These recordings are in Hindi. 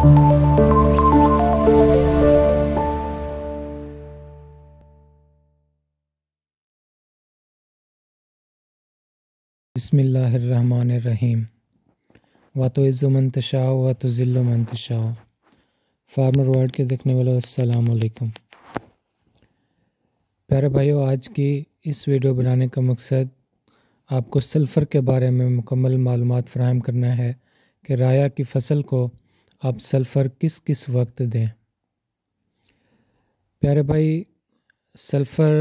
बसमीम व तो इज़्ज़मनतशा व तो ज़िल्लमनतशा फार्मर वर्ल्ड के देखने वालों असलकुम प्यारे भाइयों आज की इस वीडियो बनाने का मकसद आपको सल्फ़र के बारे में मुकम्मल मालूम फ़राहम करना है कि राया की फसल को आप सल्फ़र किस किस वक्त दें प्यारे भाई सल्फ़र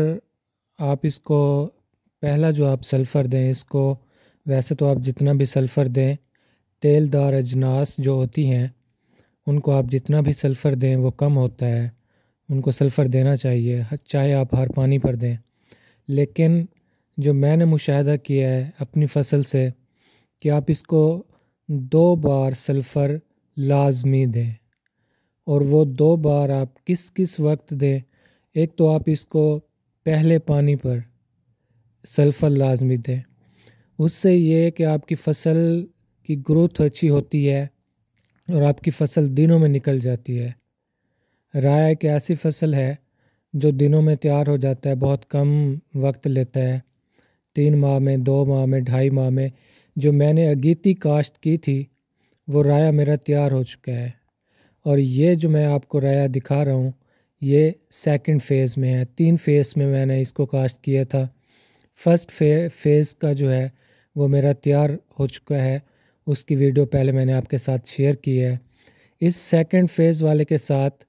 आप इसको पहला जो आप सल्फ़र दें इसको वैसे तो आप जितना भी सल्फ़र दें तेलदार अजनास जो होती हैं उनको आप जितना भी सल्फ़र दें वो कम होता है उनको सल्फ़र देना चाहिए चाहे आप हर पानी पर दें लेकिन जो मैंने मुशाह किया है अपनी फसल से कि आप इसको दो बार सल्फ़र लाजमी दें और वो दो बार आप किस किस वक्त दें एक तो आप इसको पहले पानी पर सल्फ़र लाजमी दें उससे ये कि आपकी फसल की ग्रोथ अच्छी होती है और आपकी फसल दिनों में निकल जाती है राय एक ऐसी फसल है जो दिनों में तैयार हो जाता है बहुत कम वक्त लेता है तीन माह में दो माह में ढाई माह में जो मैंने अगीती काश्त की थी वो राया मेरा तैयार हो चुका है और ये जो मैं आपको राया दिखा रहा हूँ ये सेकंड फेज़ में है तीन फेज़ में मैंने इसको कास्ट किया था फर्स्ट फे, फेज़ का जो है वो मेरा तैयार हो चुका है उसकी वीडियो पहले मैंने आपके साथ शेयर की है इस सेकंड फेज़ वाले के साथ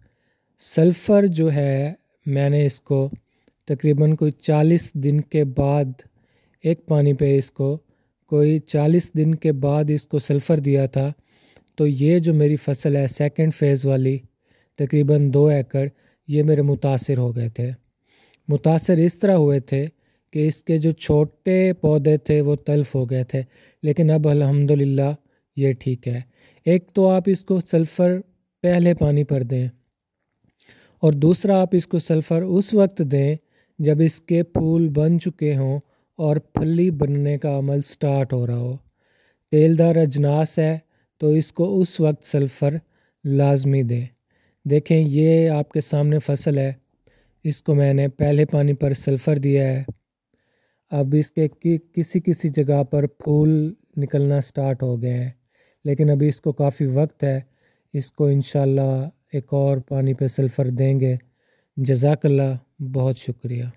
सल्फ़र जो है मैंने इसको तकरीबन कोई चालीस दिन के बाद एक पानी पे इसको कोई चालीस दिन के बाद इसको सल्फ़र दिया था तो ये जो मेरी फसल है सेकंड फेज़ वाली तकरीबन दो एकड़ ये मेरे मुतासर हो गए थे मुतासर इस तरह हुए थे कि इसके जो छोटे पौधे थे वो तल्फ हो गए थे लेकिन अब अल्हम्दुलिल्लाह ये ठीक है एक तो आप इसको सल्फ़र पहले पानी पर दें और दूसरा आप इसको सल्फ़र उस वक्त दें जब इसके फूल बन चुके हों और फली बनने का अमल स्टार्ट हो रहा हो तेलदार अजनास है तो इसको उस वक्त सल्फ़र लाजमी दें देखें ये आपके सामने फसल है इसको मैंने पहले पानी पर सल्फ़र दिया है अब इसके कि, किसी किसी जगह पर फूल निकलना स्टार्ट हो गए हैं लेकिन अभी इसको काफ़ी वक्त है इसको इन एक और पानी पर सल्फ़र देंगे जजाकल्ला बहुत शुक्रिया